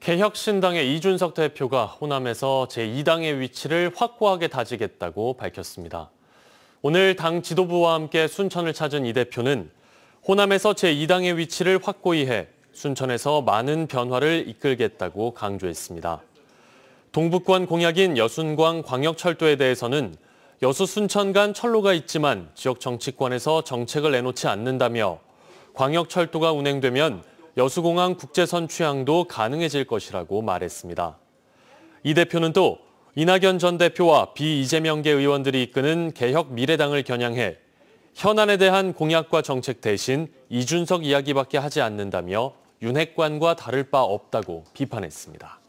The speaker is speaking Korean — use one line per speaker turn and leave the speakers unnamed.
개혁신당의 이준석 대표가 호남에서 제2당의 위치를 확고하게 다지겠다고 밝혔습니다. 오늘 당 지도부와 함께 순천을 찾은 이 대표는 호남에서 제2당의 위치를 확고히 해 순천에서 많은 변화를 이끌겠다고 강조했습니다. 동북권 공약인 여순광 광역철도에 대해서는 여수 순천 간 철로가 있지만 지역 정치권에서 정책을 내놓지 않는다며 광역철도가 운행되면 여수공항 국제선 취항도 가능해질 것이라고 말했습니다. 이 대표는 또 이낙연 전 대표와 비이재명계 의원들이 이끄는 개혁 미래당을 겨냥해 현안에 대한 공약과 정책 대신 이준석 이야기밖에 하지 않는다며 윤핵관과 다를 바 없다고 비판했습니다.